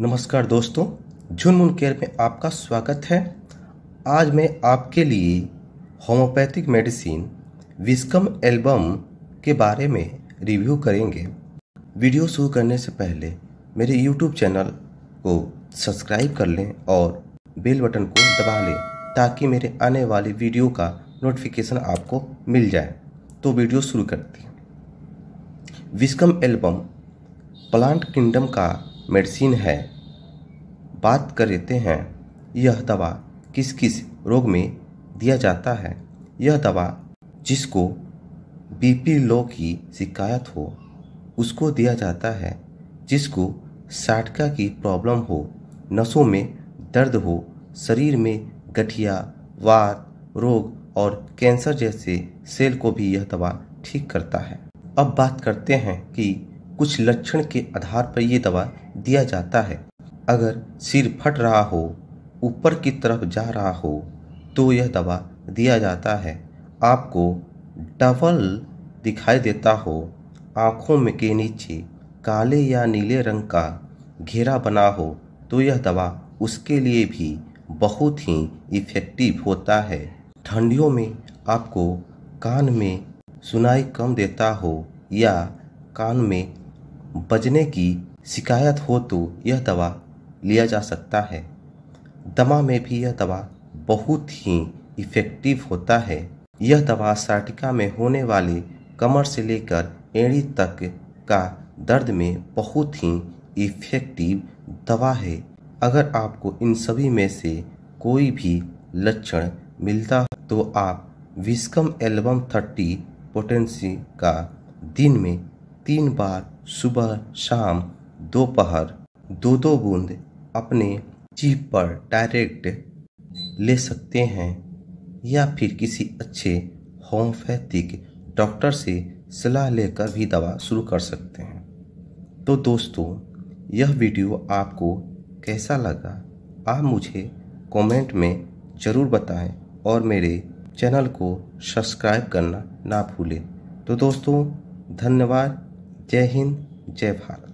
नमस्कार दोस्तों झुनमुन केयर में आपका स्वागत है आज मैं आपके लिए होम्योपैथिक मेडिसिन विस्कम एल्बम के बारे में रिव्यू करेंगे वीडियो शुरू करने से पहले मेरे यूट्यूब चैनल को सब्सक्राइब कर लें और बेल बटन को दबा लें ताकि मेरे आने वाले वीडियो का नोटिफिकेशन आपको मिल जाए तो वीडियो शुरू करते हैं विस्कम एल्बम प्लांट किंगडम का मेडिसिन है बात कर लेते हैं यह दवा किस किस रोग में दिया जाता है यह दवा जिसको बीपी लो की शिकायत हो उसको दिया जाता है जिसको साटका की प्रॉब्लम हो नसों में दर्द हो शरीर में गठिया वात रोग और कैंसर जैसे सेल को भी यह दवा ठीक करता है अब बात करते हैं कि कुछ लक्षण के आधार पर यह दवा दिया जाता है अगर सिर फट रहा हो ऊपर की तरफ जा रहा हो तो यह दवा दिया जाता है आपको डबल दिखाई देता हो आँखों में के नीचे काले या नीले रंग का घेरा बना हो तो यह दवा उसके लिए भी बहुत ही इफ़ेक्टिव होता है ठंडियों में आपको कान में सुनाई कम देता हो या कान में बजने की शिकायत हो तो यह दवा लिया जा सकता है दमा में भी यह दवा बहुत ही इफ़ेक्टिव होता है यह दवा साटिका में होने वाले कमर से लेकर एड़ी तक का दर्द में बहुत ही इफ़ेक्टिव दवा है अगर आपको इन सभी में से कोई भी लक्षण मिलता तो आप विस्कम एल्बम थर्टी पोटेंसी का दिन में तीन बार सुबह शाम दोपहर दो दो बूंद अपने जीप पर डायरेक्ट ले सकते हैं या फिर किसी अच्छे होम्योपैथिक डॉक्टर से सलाह लेकर भी दवा शुरू कर सकते हैं तो दोस्तों यह वीडियो आपको कैसा लगा आप मुझे कमेंट में ज़रूर बताएं और मेरे चैनल को सब्सक्राइब करना ना भूलें तो दोस्तों धन्यवाद जय हिंद जय भारत